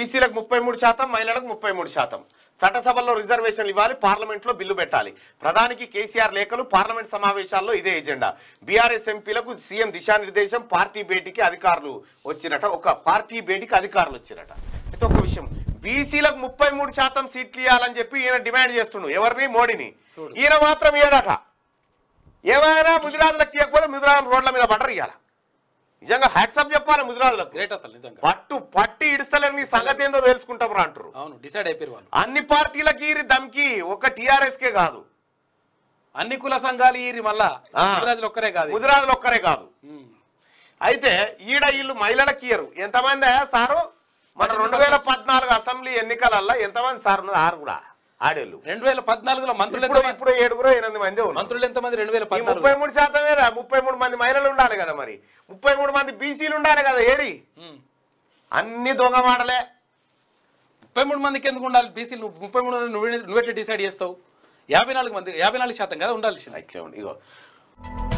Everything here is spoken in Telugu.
బీసీలకు ముప్పై మూడు శాతం మహిళలకు ముప్పై మూడు శాతం చట్టసభల్లో రిజర్వేషన్లు ఇవ్వాలి పార్లమెంట్లో బిల్లు పెట్టాలి ప్రధానికి కేసీఆర్ లేఖలు పార్లమెంట్ సమావేశాల్లో ఇదే ఎజెండా బీఆర్ఎస్ ఎంపీలకు సీఎం దిశానిర్దేశం పార్టీ భేటీకి అధికారులు వచ్చినట ఒక పార్టీ భేటీకి అధికారులు వచ్చినట అయితే ఒక విషయం బీసీలకు ముప్పై మూడు శాతం సీట్లు ఇవ్వాలని చెప్పి ఈయన డిమాండ్ చేస్తుండు ఎవరిని మోడీని ఈయన మాత్రం ఇయ్యడట ఏమైనా ముదిరాజులకు ఇవ్వకపోతే ముదిరాజుల రోడ్ల మీద బటర్ ఇవ్వాలి నిజంగా హ్యాట్సప్ చెప్పాలి ముదిరాజులకు పట్టు పట్టి మీ సంగతి ఏందో తెలుసుకుంటాం రా అంటారు అవును డిసైడ్ అయిపోయారు వాళ్ళు అన్ని పార్టీలకి ఈ దమ్కి ఒక టిఆర్ఎస్ కే కాదు అన్ని కుల సంఘాలు ఈ మళ్ళాజులు ఒక్కరే కాదు ముదిరాజులు ఒక్కరే కాదు అయితే ఈడ వీళ్ళు మహిళల ఇయ్యరు ఎంతమంది సారు మన రెండు వేల పద్నాలుగు అసెంబ్లీ ఎన్నికలల్లో ఎంతమంది సార్ ఆరు కూడా ఆడేళ్ళు రెండు వేల పద్నాలుగులో మంత్రులు ఇప్పుడు ఇప్పుడు ఏడుగురు ఎనిమిది మంది మంత్రులు ఎంతమంది రెండు వేల ముప్పై మూడు శాతం మీద ముప్పై మూడు మంది మహిళలు ఉండాలి కదా మరి ముప్పై మూడు మంది బీసీలు ఉండాలి కదా ఏరి అన్ని దొంగ మాటలే ముప్పై మూడు మందికి ఎందుకు ఉండాలి బీసీలు ముప్పై మూడు నువ్వే నువ్వెట్లా డిసైడ్ చేస్తావు యాభై నాలుగు మంది యాభై నాలుగు శాతం కదా ఉండాల్సింది అట్లే ఇగో